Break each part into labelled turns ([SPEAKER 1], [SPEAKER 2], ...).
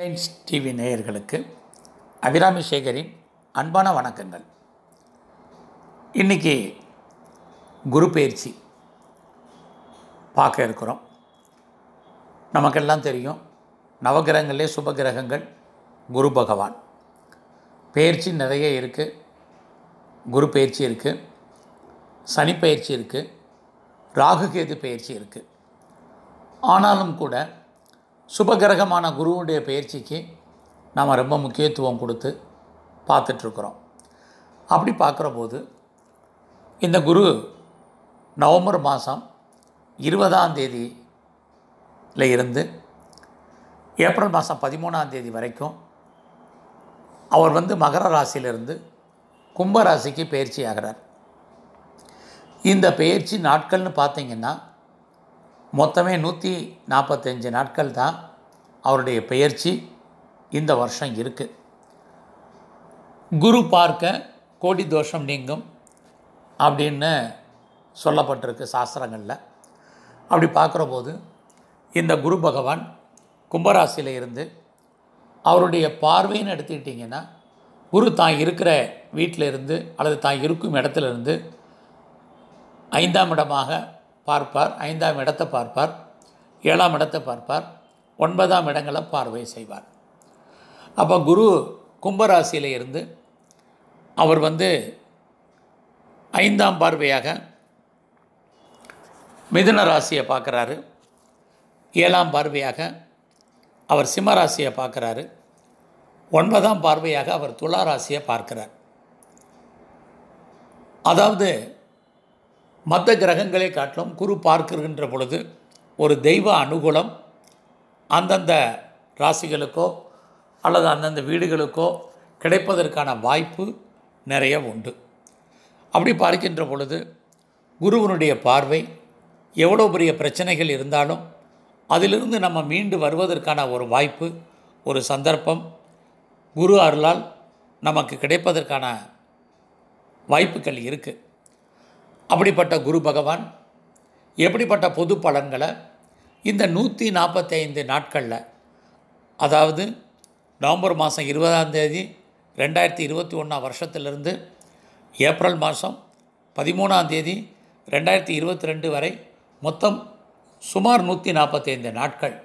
[SPEAKER 1] Reliance TV நேயர்களுக்கு அபிராமி சேகரின் அன்பான வணக்கங்கள் இன்றைக்கி குரு பயிற்சி பார்க்க இருக்கிறோம் நமக்கெல்லாம் தெரியும் நவகிரகங்களே சுபகிரகங்கள் குரு பகவான் பயிற்சி நிறைய இருக்குது குரு பயிற்சி இருக்குது சனி பயிற்சி இருக்குது ராகுகேது பயிற்சி இருக்குது ஆனாலும் கூட சுபகிரகமான குருவுடைய பயிற்சிக்கு நாம் ரொம்ப முக்கியத்துவம் கொடுத்து பார்த்துட்ருக்குறோம் அப்படி பார்க்குற போது இந்த குரு நவம்பர் மாதம் இருபதாம் தேதியில் இருந்து ஏப்ரல் மாதம் பதிமூணாம் தேதி வரைக்கும் அவர் வந்து மகர ராசியிலிருந்து கும்பராசிக்கு பயிற்சி ஆகிறார் இந்த பயிற்சி நாட்கள்னு பார்த்தீங்கன்னா மொத்தமே நூற்றி நாற்பத்தஞ்சு நாட்கள் தான் அவருடைய பெயர்ச்சி இந்த வருஷம் இருக்குது குரு பார்க்க கோடி தோஷம் நீங்கும் அப்படின்னு சொல்லப்பட்டிருக்கு சாஸ்திரங்களில் அப்படி பார்க்குற போது இந்த குரு பகவான் கும்பராசியில் இருந்து அவருடைய பார்வைன்னு எடுத்துக்கிட்டிங்கன்னா குரு தான் இருக்கிற வீட்டில் இருந்து அல்லது தான் இருக்கும் இடத்துலேருந்து ஐந்தாம் இடமாக பார்ப்பார் ஐந்தாம் இடத்தை பார்ப்பார் ஏழாம் இடத்தை பார்ப்பார் ஒன்பதாம் இடங்களை பார்வை செய்வார் அப்போ குரு கும்பராசியில் இருந்து அவர் வந்து ஐந்தாம் பார்வையாக மிதுன ராசியை பார்க்குறாரு ஏழாம் பார்வையாக அவர் சிம்ம ராசியை பார்க்குறாரு ஒன்பதாம் பார்வையாக அவர் துளாராசியை ராசியை பார்க்கிறார் அதாவது மற்ற கிரகங்களை காட்டிலும் குரு பார்க்கிறகின்ற பொழுது ஒரு தெய்வ அனுகூலம் அந்தந்த ராசிகளுக்கோ அல்லது அந்தந்த வீடுகளுக்கோ கிடைப்பதற்கான வாய்ப்பு நிறைய உண்டு அப்படி பார்க்கின்ற பொழுது குருவனுடைய பார்வை எவ்வளோ பெரிய பிரச்சனைகள் இருந்தாலும் அதிலிருந்து நம்ம மீண்டு வருவதற்கான ஒரு வாய்ப்பு ஒரு சந்தர்ப்பம் குரு அருளால் நமக்கு கிடைப்பதற்கான வாய்ப்புகள் இருக்குது அப்படிப்பட்ட குரு பகவான் எப்படிப்பட்ட பொது பலன்களை இந்த நூற்றி நாற்பத்தைந்து நாட்களில் அதாவது நவம்பர் மாதம் இருபதாம் தேதி ரெண்டாயிரத்தி இருபத்தி ஒன்றாம் வருஷத்திலிருந்து ஏப்ரல் மாதம் பதிமூணாம் தேதி ரெண்டாயிரத்தி இருபத்தி ரெண்டு வரை மொத்தம் சுமார் நூற்றி நாற்பத்தைந்து நாட்கள்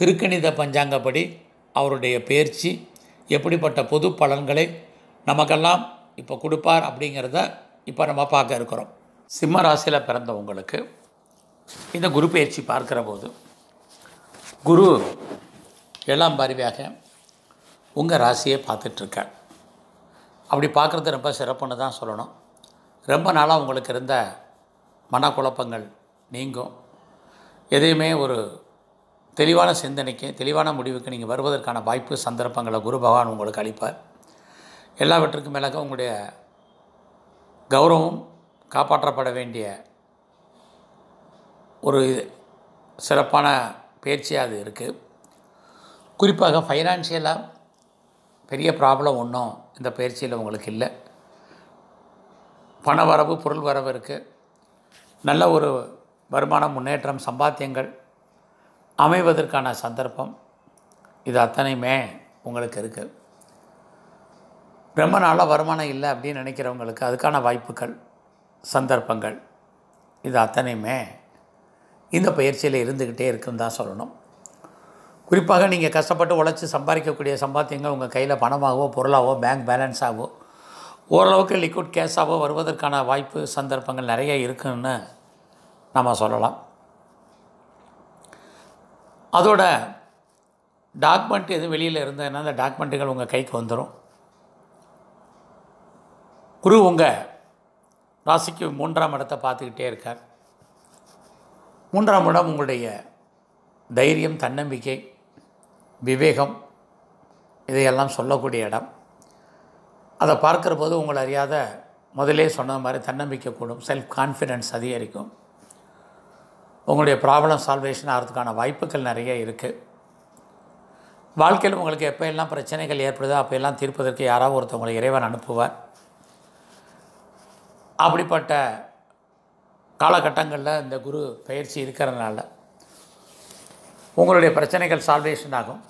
[SPEAKER 1] திருக்கணித பஞ்சாங்கப்படி அவருடைய பயிற்சி எப்படிப்பட்ட பொது பலன்களை நமக்கெல்லாம் இப்போ கொடுப்பார் அப்படிங்கிறத இப்போ நம்ம பார்க்க இருக்கிறோம் சிம்ம ராசியில் பிறந்தவங்களுக்கு இந்த குரு பயிற்சி பார்க்குற போது குரு ஏழாம் பார்வையாக உங்கள் ராசியை பார்த்துட்ருக்க அப்படி பார்க்குறது ரொம்ப சிறப்புன்னு தான் சொல்லணும் ரொம்ப நாளாக உங்களுக்கு இருந்த மனக்குழப்பங்கள் நீங்கும் எதையுமே ஒரு தெளிவான சிந்தனைக்கு தெளிவான முடிவுக்கு நீங்கள் வருவதற்கான வாய்ப்பு சந்தர்ப்பங்களை குரு பகவான் உங்களுக்கு அளிப்பார் எல்லாவற்றுக்கும் மேலாக உங்களுடைய கௌரவம் காப்பாற்றப்பட வேண்டிய ஒரு சிறப்பான பேச்சியாக அது இருக்குது குறிப்பாக ஃபைனான்சியலாக பெரிய ப்ராப்ளம் ஒன்றும் இந்த பயிற்சியில் உங்களுக்கு இல்லை பண வரவு பொருள் வரவு இருக்குது நல்ல ஒரு வருமான முன்னேற்றம் சம்பாத்தியங்கள்
[SPEAKER 2] அமைவதற்கான
[SPEAKER 1] சந்தர்ப்பம் இது அத்தனையுமே உங்களுக்கு இருக்குது ரொம்ப நாளாக வருமானம் இல்லை அப்படின்னு நினைக்கிறவங்களுக்கு அதுக்கான வாய்ப்புகள் சந்தர்ப்பங்கள் இது அத்தனையுமே இந்த பயிற்சியில் இருந்துக்கிட்டே இருக்குன்னு தான் சொல்லணும் குறிப்பாக நீங்கள் கஷ்டப்பட்டு உழைச்சி சம்பாதிக்கக்கூடிய சம்பாத்தியங்கள் உங்கள் கையில் பணமாகவோ பொருளாகவோ பேங்க் பேலன்ஸாகவோ ஓரளவுக்கு லிக்விட் கேஷாகவோ வருவதற்கான வாய்ப்பு சந்தர்ப்பங்கள் நிறைய இருக்குன்னு நம்ம சொல்லலாம் அதோட டாக்குமெண்ட் எதுவும் வெளியில் இருந்ததுன்னா அந்த டாக்குமெண்ட்டுகள் உங்கள் கைக்கு வந்துடும் குரு உங்கள் ராசிக்கு மூன்றாம் இடத்தை பார்த்துக்கிட்டே இருக்கார் மூன்றாம் இடம் உங்களுடைய தைரியம் தன்னம்பிக்கை விவேகம் இதையெல்லாம் சொல்லக்கூடிய இடம் அதை பார்க்குற போது உங்களை அறியாத முதலே சொன்ன மாதிரி தன்னம்பிக்கை கூடும் செல்ஃப் கான்ஃபிடென்ஸ் அதிகரிக்கும் உங்களுடைய ப்ராப்ளம் சால்வேஷன் ஆகிறதுக்கான வாய்ப்புகள் நிறைய இருக்குது வாழ்க்கையில் உங்களுக்கு எப்போ எல்லாம் பிரச்சனைகள் ஏற்படுதோ அப்போ எல்லாம் தீர்ப்பதற்கு யாராவது ஒருத்தவங்களை இறைவன் அனுப்புவார் அப்படிப்பட்ட காலகட்டங்களில் இந்த குரு பயிற்சி இருக்கிறதுனால உங்களுடைய பிரச்சனைகள் சால்வேஷன் ஆகும்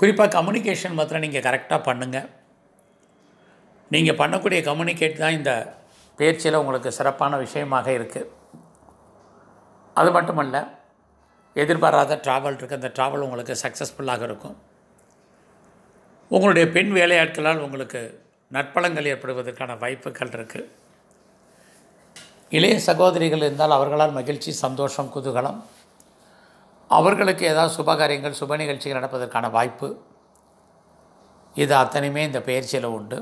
[SPEAKER 1] குறிப்பாக கம்யூனிகேஷன் மாத்திரம் நீங்கள் கரெக்டாக பண்ணுங்கள் நீங்கள் பண்ணக்கூடிய கம்யூனிகேட் தான் இந்த பயிற்சியில் உங்களுக்கு சிறப்பான விஷயமாக இருக்குது அது மட்டுமல்ல எதிர்பாராத ட்ராவல் இருக்குது அந்த ட்ராவல் உங்களுக்கு சக்ஸஸ்ஃபுல்லாக இருக்கும் உங்களுடைய பெண் வேலையாட்களால் உங்களுக்கு நற்பலங்கள் ஏற்படுவதற்கான வாய்ப்புகள் இருக்குது இளைய சகோதரிகள் இருந்தால் அவர்களால் மகிழ்ச்சி சந்தோஷம் குதூகலம் அவர்களுக்கு ஏதாவது சுபகாரியங்கள் சுப நிகழ்ச்சிகள் நடப்பதற்கான வாய்ப்பு இது அத்தனையுமே இந்த பயிற்சியில் உண்டு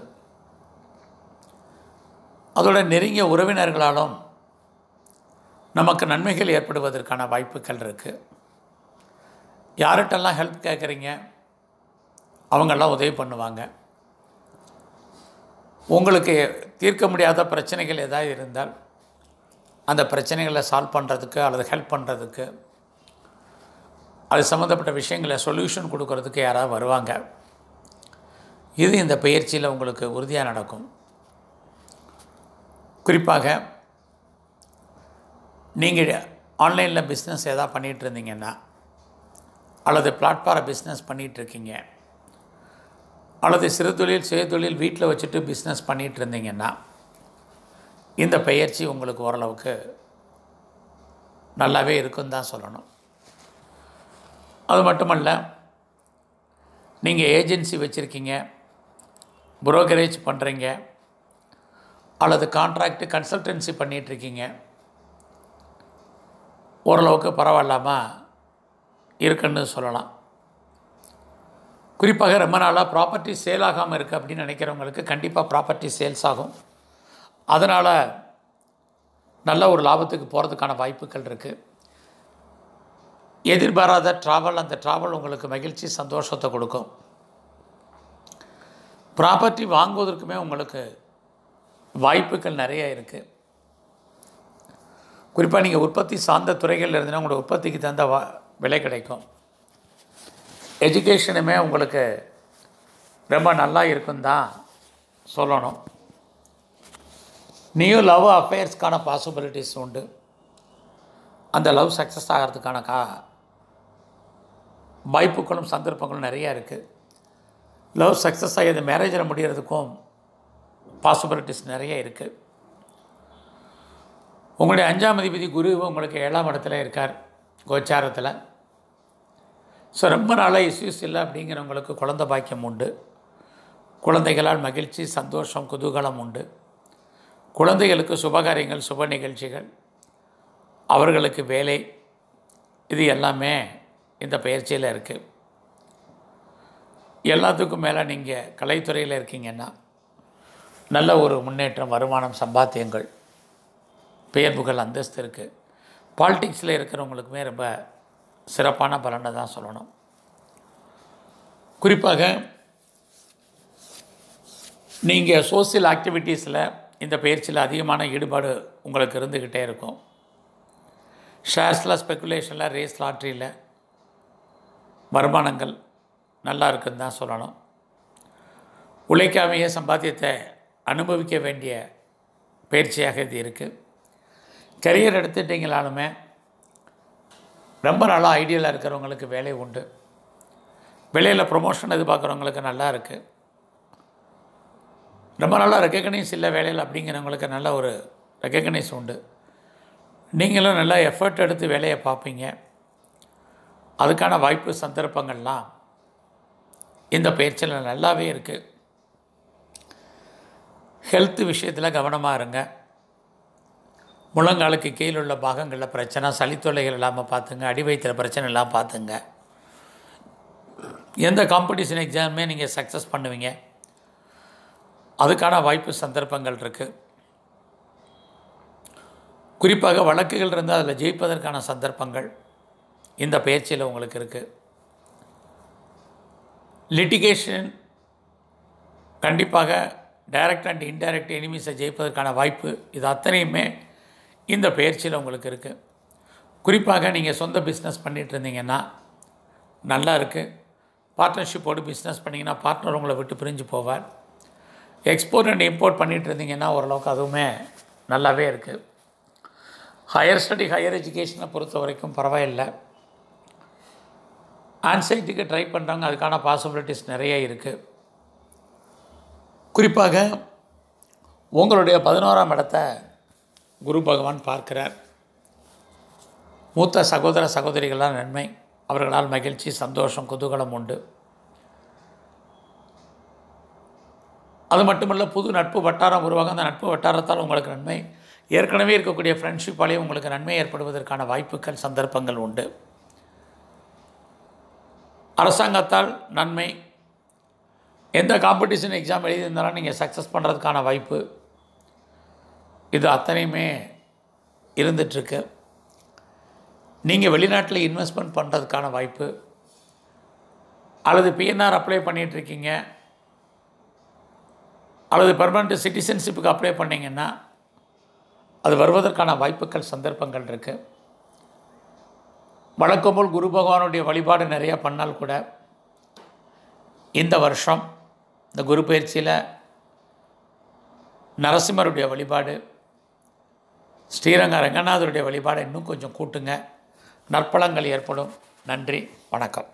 [SPEAKER 1] அதோட நெருங்கிய உறவினர்களாலும் நமக்கு நன்மைகள் ஏற்படுவதற்கான வாய்ப்புகள் இருக்குது யார்கிட்டெல்லாம் ஹெல்ப் கேட்குறீங்க அவங்கெல்லாம் உதவி பண்ணுவாங்க உங்களுக்கு தீர்க்க முடியாத பிரச்சனைகள் எதாவது இருந்தால் அந்த பிரச்சனைகளை சால்வ் பண்ணுறதுக்கு அல்லது ஹெல்ப் பண்ணுறதுக்கு அது சம்மந்தப்பட்ட விஷயங்களை சொல்யூஷன் கொடுக்கறதுக்கு யாராவது வருவாங்க இது இந்த பயிற்சியில் உங்களுக்கு உறுதியாக நடக்கும் குறிப்பாக நீங்கள் ஆன்லைனில் பிஸ்னஸ் எதாவது பண்ணிகிட்டு இருந்தீங்கன்னா அல்லது பிளாட்ஃபார பிஸ்னஸ் பண்ணிகிட்ருக்கீங்க அல்லது சிறு தொழில் தொழில் வீட்டில் வச்சுட்டு பிஸ்னஸ் பண்ணிகிட்டு இருந்தீங்கன்னா இந்த பயிற்சி உங்களுக்கு ஓரளவுக்கு நல்லாவே இருக்குன்னு தான் சொல்லணும் அது மட்டுமல்ல நீங்கள் ஏஜென்சி வச்சுருக்கீங்க புரோக்கரேஜ் பண்ணுறீங்க அல்லது கான்ட்ராக்டு கன்சல்டன்சி பண்ணிகிட்ருக்கீங்க ஓரளவுக்கு பரவாயில்லாமல் இருக்குன்னு சொல்லலாம் குறிப்பாக ரொம்ப நாளாக ப்ராப்பர்ட்டி சேல் ஆகாமல் இருக்குது அப்படின்னு நினைக்கிறவங்களுக்கு கண்டிப்பாக ப்ராப்பர்ட்டி சேல்ஸ் ஆகும் அதனால் நல்ல ஒரு லாபத்துக்கு போகிறதுக்கான வாய்ப்புகள் இருக்குது எதிர்பாராத ட்ராவல் அந்த ட்ராவல் உங்களுக்கு மகிழ்ச்சி சந்தோஷத்தை கொடுக்கும் ப்ராப்பர்ட்டி வாங்குவதற்குமே உங்களுக்கு வாய்ப்புகள் நிறைய இருக்குது குறிப்பாக நீங்கள் உற்பத்தி சார்ந்த துறைகளில் இருந்தீங்கன்னா உங்களோட உற்பத்திக்கு தகுந்த வா விலை கிடைக்கும் எஜுகேஷனுமே உங்களுக்கு ரொம்ப நல்லா இருக்கும் தான் சொல்லணும் நியூ லவ் அஃபேர்ஸ்க்கான பாசிபிலிட்டிஸ் உண்டு அந்த லவ் சக்ஸஸ் ஆகிறதுக்கான கா வாய்ப்புகளும் சந்தர்ப்பங்களும் நிறையா இருக்குது லவ் சக்ஸஸ் ஆகியது மேரேஜில் முடிகிறதுக்கும் பாசிபிலிட்டிஸ் நிறைய இருக்குது உங்களுடைய அஞ்சாம் அதிபதி குரு உங்களுக்கு ஏழாம் இடத்துல இருக்கார் கோச்சாரத்தில் ஸோ ரொம்ப நாளாக இஸ்யூஸ் இல்லை அப்படிங்கிறவங்களுக்கு குழந்த பாக்கியம் உண்டு குழந்தைகளால் மகிழ்ச்சி சந்தோஷம் குதூகலம் உண்டு குழந்தைகளுக்கு சுபகாரியங்கள் சுப நிகழ்ச்சிகள் அவர்களுக்கு வேலை இது எல்லாமே இந்த பயிற்சியில் இருக்குது எல்லாத்துக்கும் மேலே நீங்கள் கலைத்துறையில் இருக்கீங்கன்னா நல்ல ஒரு முன்னேற்றம் வருமானம் சம்பாத்தியங்கள் பெயர்புகள் அந்தஸ்து இருக்குது பாலிட்டிக்ஸில் இருக்கிறவங்களுக்குமே ரொம்ப சிறப்பான பலனை தான் சொல்லணும் குறிப்பாக நீங்கள் சோசியல் ஆக்டிவிட்டீஸில் இந்த பயிற்சியில் அதிகமான ஈடுபாடு உங்களுக்கு இருந்துக்கிட்டே இருக்கும் ஷேர்ஸில் ஸ்பெக்குலேஷனில் ரேஸ் லாட்ரியில் வருமானங்கள் நல்லா இருக்குதுன்னு தான் சொல்லணும் உழைக்காமைய சம்பாத்தியத்தை அனுபவிக்க வேண்டிய பயிற்சியாக இது இருக்குது கரியர் எடுத்துட்டீங்களாலுமே ரொம்ப நாளாக ஐடியலாக இருக்கிறவங்களுக்கு வேலை உண்டு வெளியில் ப்ரொமோஷன் எதிர்பார்க்குறவங்களுக்கு நல்லா இருக்குது ரொம்ப நல்லா ரெக்கக்னைஸ் இல்லை வேலையில் அப்படிங்கிறவங்களுக்கு நல்ல ஒரு ரெக்கக்னைஸ் உண்டு நீங்களும் நல்லா எஃபர்ட் எடுத்து வேலையை பார்ப்பீங்க அதுக்கான வாய்ப்பு சந்தர்ப்பங்கள்லாம்
[SPEAKER 2] இந்த பயிற்சியில் நல்லாவே
[SPEAKER 1] இருக்குது ஹெல்த் விஷயத்தில் கவனமாக இருங்க முழங்காலுக்கு கீழே உள்ள பாகங்களில் பிரச்சனை சளி இல்லாமல் பார்த்துங்க அடி வயிற்றில் பிரச்சனை இல்லாமல் பார்த்துங்க எந்த காம்படிஷன் எக்ஸாமே நீங்கள் சக்ஸஸ் பண்ணுவீங்க அதுக்கான வாய்ப்பு சந்தர்ப்பங்கள் இருக்குது குறிப்பாக வழக்குகள் இருந்தால் அதில் ஜெயிப்பதற்கான சந்தர்ப்பங்கள் இந்த பயிற்சியில் உங்களுக்கு இருக்குது லிட்டிகேஷன் கண்டிப்பாக டைரக்ட் அண்ட் இன்டைரக்ட் எனிமீஸை ஜெயிப்பதற்கான வாய்ப்பு இது அத்தனையுமே இந்த பயிற்சியில் உங்களுக்கு இருக்குது குறிப்பாக நீங்கள் சொந்த பிஸ்னஸ் பண்ணிகிட்டு இருந்தீங்கன்னா நல்லா இருக்குது பார்ட்னர்ஷிப்போடு பிஸ்னஸ் பண்ணிங்கன்னா பார்ட்னர் உங்களை விட்டு பிரிஞ்சு போவார் எக்ஸ்போர்ட் அண்ட் இம்போர்ட் பண்ணிகிட்டு இருந்தீங்கன்னா ஓரளவுக்கு அதுவுமே நல்லாவே இருக்குது ஹையர் ஸ்டடி ஹையர் எஜுகேஷனை பொறுத்த வரைக்கும் பரவாயில்லை ஆன்சைட்டிக்கு ட்ரை பண்ணுறவங்க அதுக்கான பாசிபிலிட்டிஸ் நிறைய இருக்குது குறிப்பாக உங்களுடைய பதினோராம் இடத்த குரு பகவான் பார்க்கிறார் மூத்த சகோதர சகோதரிகளால் நன்மை அவர்களால் மகிழ்ச்சி சந்தோஷம் குதூகலம் உண்டு அது மட்டுமல்ல புது நட்பு வட்டாரம் உருவாக அந்த நட்பு வட்டாரத்தால் உங்களுக்கு நன்மை ஏற்கனவே இருக்கக்கூடிய ஃப்ரெண்ட்ஷிப்பாலேயே உங்களுக்கு நன்மை ஏற்படுவதற்கான வாய்ப்புகள் சந்தர்ப்பங்கள் உண்டு அரசாங்கத்தால் நன்மை எந்த காம்படிஷன் எக்ஸாம் எழுதியிருந்தாலும் நீங்கள் சக்ஸஸ் பண்ணுறதுக்கான வாய்ப்பு இது அத்தனையுமே இருந்துகிட்ருக்கு நீங்கள் வெளிநாட்டில் இன்வெஸ்ட்மெண்ட் பண்ணுறதுக்கான வாய்ப்பு அல்லது பிஎன்ஆர் அப்ளை பண்ணிகிட்ருக்கீங்க அல்லது பர்மனெண்ட் சிட்டிசன்ஷிப்புக்கு அப்ளை பண்ணிங்கன்னா அது வருவதற்கான வாய்ப்புகள் சந்தர்ப்பங்கள் இருக்குது வழக்கம்போல் குரு பகவானுடைய வழிபாடு நிறையா பண்ணால் கூட இந்த வருஷம் இந்த குரு பயிற்சியில் நரசிம்மருடைய வழிபாடு ஸ்ரீரங்க ரங்கநாதருடைய வழிபாடை இன்னும் கொஞ்சம் கூட்டுங்க நற்பலங்கள் ஏற்படும் நன்றி வணக்கம்